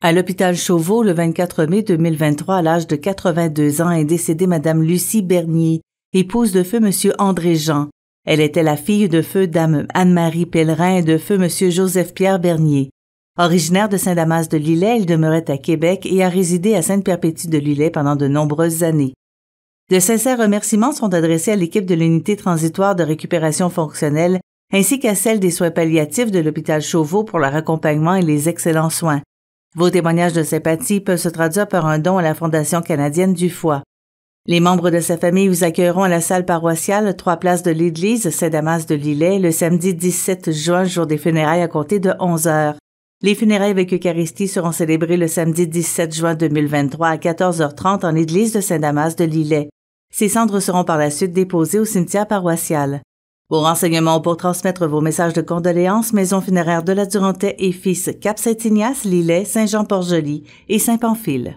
À l'hôpital Chauveau, le 24 mai 2023, à l'âge de 82 ans, est décédée Madame Lucie Bernier, épouse de feu Monsieur André Jean. Elle était la fille de feu Dame Anne-Marie Pellerin et de feu Monsieur Joseph-Pierre Bernier. Originaire de Saint-Damas de Lillet, elle demeurait à Québec et a résidé à Sainte-Perpétue de Lillet pendant de nombreuses années. De sincères remerciements sont adressés à l'équipe de l'unité transitoire de récupération fonctionnelle ainsi qu'à celle des soins palliatifs de l'hôpital Chauveau pour leur accompagnement et les excellents soins. Vos témoignages de sympathie peuvent se traduire par un don à la Fondation canadienne du foie. Les membres de sa famille vous accueilleront à la salle paroissiale, trois places de l'église Saint-Damas de Lillet, le samedi 17 juin, jour des funérailles à compter de 11 heures. Les funérailles avec Eucharistie seront célébrées le samedi 17 juin 2023 à 14h30 en Église de Saint-Damas de Lillet. Ces cendres seront par la suite déposées au cimetière paroissial. Pour renseignements pour transmettre vos messages de condoléances, Maison funéraire de la Durantais et Fils Cap-Saint-Ignace, Lillet, Saint-Jean-Port-Joli et Saint-Pamphile.